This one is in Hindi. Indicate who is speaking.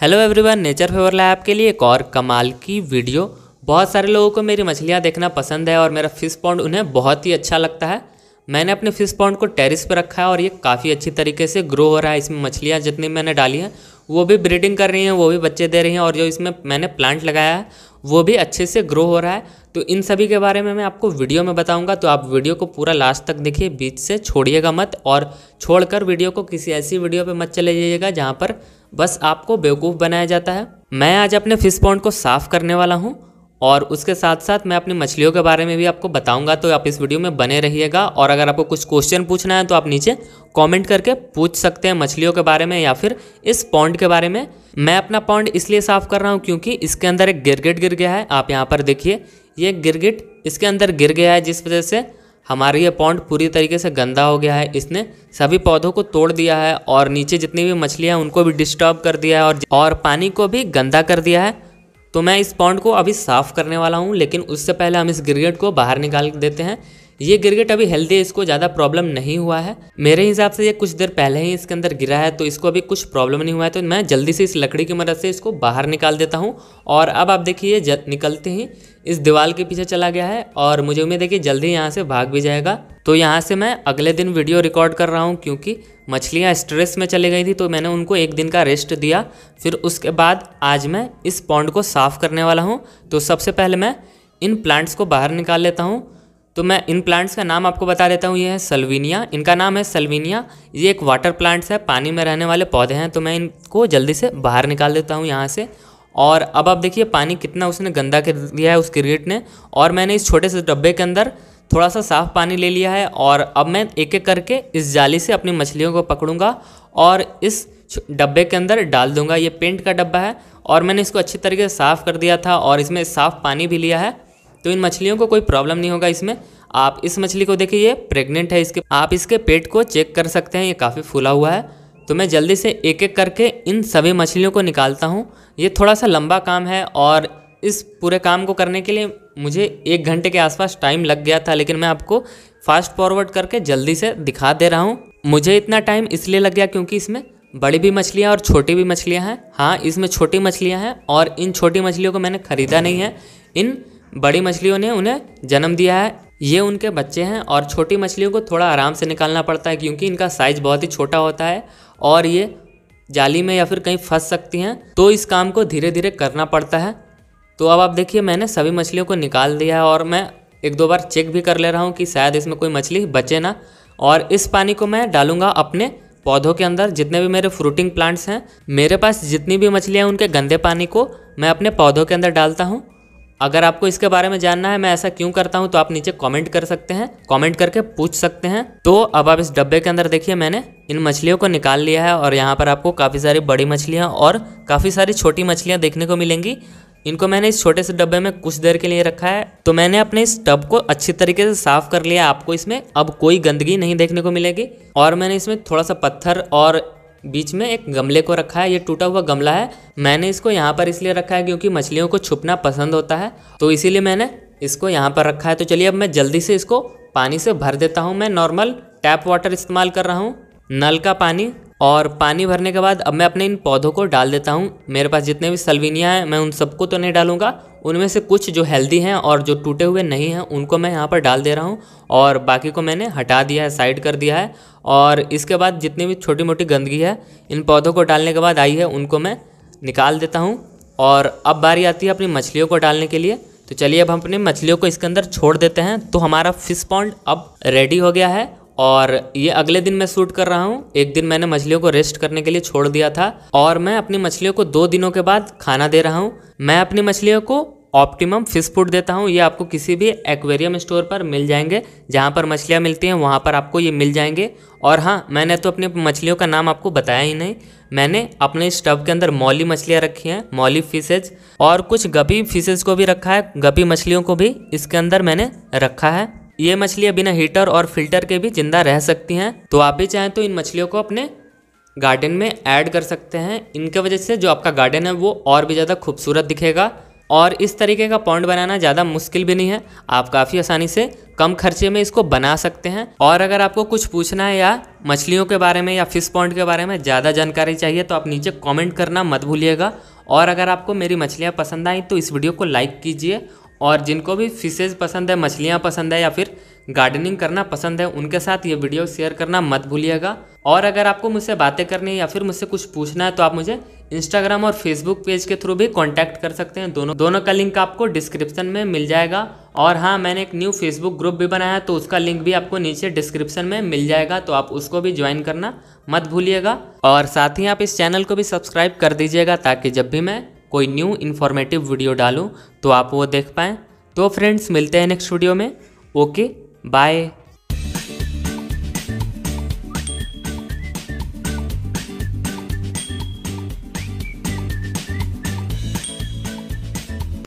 Speaker 1: hello everyone nature favour lab के लिए एक और कमाल की वीडियो बहुत सारे लोगों को मेरी मछलियाँ देखना पसंद है और मेरा फ़िश पॉन्ड उन्हें बहुत ही अच्छा लगता है मैंने अपने फ़िश पॉन्ड को टेरिस पर रखा है और ये काफ़ी अच्छी तरीके से ग्रो हो रहा है इसमें मछलियाँ जितनी मैंने डाली हैं वो भी ब्रीडिंग कर रही हैं वो भी बच्चे दे रही हैं और जो इसमें मैंने प्लांट लगाया है वो भी अच्छे से ग्रो हो रहा है तो इन सभी के बारे में मैं आपको वीडियो में बताऊंगा तो आप वीडियो को पूरा लास्ट तक देखिए बीच से छोड़िएगा मत और छोड़कर वीडियो को किसी ऐसी वीडियो पे मत चले जाइएगा जहाँ पर बस आपको बेवकूफ़ बनाया जाता है मैं आज अपने फिश पॉन्ड को साफ़ करने वाला हूँ और उसके साथ साथ मैं अपनी मछलियों के बारे में भी आपको बताऊंगा तो आप इस वीडियो में बने रहिएगा और अगर आपको कुछ क्वेश्चन पूछना है तो आप नीचे कमेंट करके पूछ सकते हैं मछलियों के बारे में या फिर इस पॉन्ड के बारे में मैं अपना पॉन्ड इसलिए साफ़ कर रहा हूँ क्योंकि इसके अंदर एक गिरगिट गिर गया है आप यहाँ पर देखिए ये गिरगिट इसके अंदर गिर गया है जिस वजह से हमारा ये पॉन्ड पूरी तरीके से गंदा हो गया है इसने सभी पौधों को तोड़ दिया है और नीचे जितनी भी मछलियाँ हैं उनको भी डिस्टर्ब कर दिया है और और पानी को भी गंदा कर दिया है तो मैं इस पॉन्ड को अभी साफ़ करने वाला हूँ लेकिन उससे पहले हम इस ग्रिगेट को बाहर निकाल देते हैं ये गिरगिट अभी हेल्दी इसको ज़्यादा प्रॉब्लम नहीं हुआ है मेरे हिसाब से ये कुछ देर पहले ही इसके अंदर गिरा है तो इसको अभी कुछ प्रॉब्लम नहीं हुआ है तो मैं जल्दी से इस लकड़ी की मदद से इसको बाहर निकाल देता हूँ और अब आप देखिए निकलते ही इस दीवार के पीछे चला गया है और मुझे उम्मीद है कि जल्दी यहाँ से भाग भी जाएगा तो यहाँ से मैं अगले दिन वीडियो रिकॉर्ड कर रहा हूँ क्योंकि मछलियाँ स्ट्रेस में चली गई थी तो मैंने उनको एक दिन का रेस्ट दिया फिर उसके बाद आज मैं इस पॉन्ड को साफ़ करने वाला हूँ तो सबसे पहले मैं इन प्लांट्स को बाहर निकाल लेता हूँ तो मैं इन प्लांट्स का नाम आपको बता देता हूँ ये है सल्विनिया इनका नाम है सल्विनिया ये एक वाटर प्लांट्स है पानी में रहने वाले पौधे हैं तो मैं इनको जल्दी से बाहर निकाल देता हूँ यहाँ से और अब आप देखिए पानी कितना उसने गंदा कर दिया है उस क्रिकेट ने और मैंने इस छोटे से डब्बे के अंदर थोड़ा सा साफ़ पानी ले लिया है और अब मैं एक एक करके इस जाली से अपनी मछलियों को पकड़ूंगा और इस डब्बे के अंदर डाल दूंगा ये पेंट का डब्बा है और मैंने इसको अच्छी तरीके से साफ़ कर दिया था और इसमें साफ़ पानी भी लिया है तो इन मछलियों को कोई प्रॉब्लम नहीं होगा इसमें आप इस मछली को देखिए ये प्रेग्नेंट है इसके आप इसके पेट को चेक कर सकते हैं ये काफ़ी फूला हुआ है तो मैं जल्दी से एक एक करके इन सभी मछलियों को निकालता हूँ ये थोड़ा सा लंबा काम है और इस पूरे काम को करने के लिए मुझे एक घंटे के आसपास टाइम लग गया था लेकिन मैं आपको फास्ट फॉरवर्ड करके जल्दी से दिखा दे रहा हूँ मुझे इतना टाइम इसलिए लग गया क्योंकि इसमें बड़ी भी मछलियाँ और छोटी भी मछलियाँ हैं हाँ इसमें छोटी मछलियाँ हैं और इन छोटी मछलियों को मैंने ख़रीदा नहीं है इन बड़ी मछलियों ने उन्हें जन्म दिया है ये उनके बच्चे हैं और छोटी मछलियों को थोड़ा आराम से निकालना पड़ता है क्योंकि इनका साइज़ बहुत ही छोटा होता है और ये जाली में या फिर कहीं फंस सकती हैं तो इस काम को धीरे धीरे करना पड़ता है तो अब आप देखिए मैंने सभी मछलियों को निकाल दिया है और मैं एक दो बार चेक भी कर ले रहा हूँ कि शायद इसमें कोई मछली बचे ना और इस पानी को मैं डालूँगा अपने पौधों के अंदर जितने भी मेरे फ्रूटिंग प्लांट्स हैं मेरे पास जितनी भी मछलियाँ हैं उनके गंदे पानी को मैं अपने पौधों के अंदर डालता हूँ अगर आपको इसके बारे में जानना है मैं ऐसा क्यों करता हूँ तो आप नीचे कमेंट कर सकते हैं कमेंट करके पूछ सकते हैं तो अब आप इस डब्बे के अंदर देखिए मैंने इन मछलियों को निकाल लिया है और यहाँ पर आपको काफ़ी सारी बड़ी मछलियाँ और काफ़ी सारी छोटी मछलियाँ देखने को मिलेंगी इनको मैंने इस छोटे से डब्बे में कुछ देर के लिए रखा है तो मैंने अपने इस टब को अच्छी तरीके से साफ कर लिया आपको इसमें अब कोई गंदगी नहीं देखने को मिलेगी और मैंने इसमें थोड़ा सा पत्थर और बीच में एक गमले को रखा है ये टूटा हुआ गमला है मैंने इसको यहाँ पर इसलिए रखा है क्योंकि मछलियों को छुपना पसंद होता है तो इसीलिए मैंने इसको यहाँ पर रखा है तो चलिए अब मैं जल्दी से इसको पानी से भर देता हूँ मैं नॉर्मल टैप वाटर इस्तेमाल कर रहा हूँ नल का पानी और पानी भरने के बाद अब मैं अपने इन पौधों को डाल देता हूँ मेरे पास जितने भी सलविनिया हैं मैं उन सबको तो नहीं डालूंगा उनमें से कुछ जो हेल्दी हैं और जो टूटे हुए नहीं हैं उनको मैं यहाँ पर डाल दे रहा हूँ और बाकी को मैंने हटा दिया है साइड कर दिया है और इसके बाद जितनी भी छोटी मोटी गंदगी है इन पौधों को डालने के बाद आई है उनको मैं निकाल देता हूँ और अब बारी आती है अपनी मछलियों को डालने के लिए तो चलिए अब हम अपनी मछलियों को इसके अंदर छोड़ देते हैं तो हमारा फिश पॉन्ड अब रेडी हो गया है और ये अगले दिन मैं शूट कर रहा हूँ एक दिन मैंने मछलियों को रेस्ट करने के लिए छोड़ दिया था और मैं अपनी मछलियों को दो दिनों के बाद खाना दे रहा हूँ मैं अपनी मछलियों को ऑप्टिमम फिश फूड देता हूँ ये आपको किसी भी एक्वेरियम स्टोर पर मिल जाएंगे जहाँ पर मछलियाँ मिलती हैं वहाँ पर आपको ये मिल जाएंगे और हाँ मैंने तो अपनी मछलियों का नाम आपको बताया ही नहीं मैंने अपने स्टव के अंदर मौली मछलियाँ रखी हैं मौली फिशेज और कुछ गपी फिशेज को भी रखा है गपी मछलियों को भी इसके अंदर मैंने रखा है ये मछलियाँ बिना हीटर और फिल्टर के भी जिंदा रह सकती हैं तो आप भी चाहें तो इन मछलियों को अपने गार्डन में ऐड कर सकते हैं इनके वजह से जो आपका गार्डन है वो और भी ज़्यादा खूबसूरत दिखेगा और इस तरीके का पॉन्ड बनाना ज़्यादा मुश्किल भी नहीं है आप काफ़ी आसानी से कम खर्चे में इसको बना सकते हैं और अगर आपको कुछ पूछना है या मछलियों के बारे में या फिश पॉन्ड के बारे में ज़्यादा जानकारी चाहिए तो आप नीचे कमेंट करना मत भूलिएगा और अगर आपको मेरी मछलियाँ पसंद आई तो इस वीडियो को लाइक कीजिए और जिनको भी फिशेज पसंद है मछलियाँ पसंद है या फिर गार्डनिंग करना पसंद है उनके साथ ये वीडियो शेयर करना मत भूलिएगा और अगर आपको मुझसे बातें करनी है या फिर मुझसे कुछ पूछना है तो आप मुझे इंस्टाग्राम और फेसबुक पेज के थ्रू भी कांटेक्ट कर सकते हैं दोनों दोनों का लिंक आपको डिस्क्रिप्शन में मिल जाएगा और हाँ मैंने एक न्यू फेसबुक ग्रुप भी बनाया है तो उसका लिंक भी आपको नीचे डिस्क्रिप्शन में मिल जाएगा तो आप उसको भी ज्वाइन करना मत भूलिएगा और साथ ही आप इस चैनल को भी सब्सक्राइब कर दीजिएगा ताकि जब भी मैं कोई न्यू इन्फॉर्मेटिव वीडियो डालूँ तो आप वो देख पाएँ तो फ्रेंड्स मिलते हैं नेक्स्ट वीडियो में ओके बाय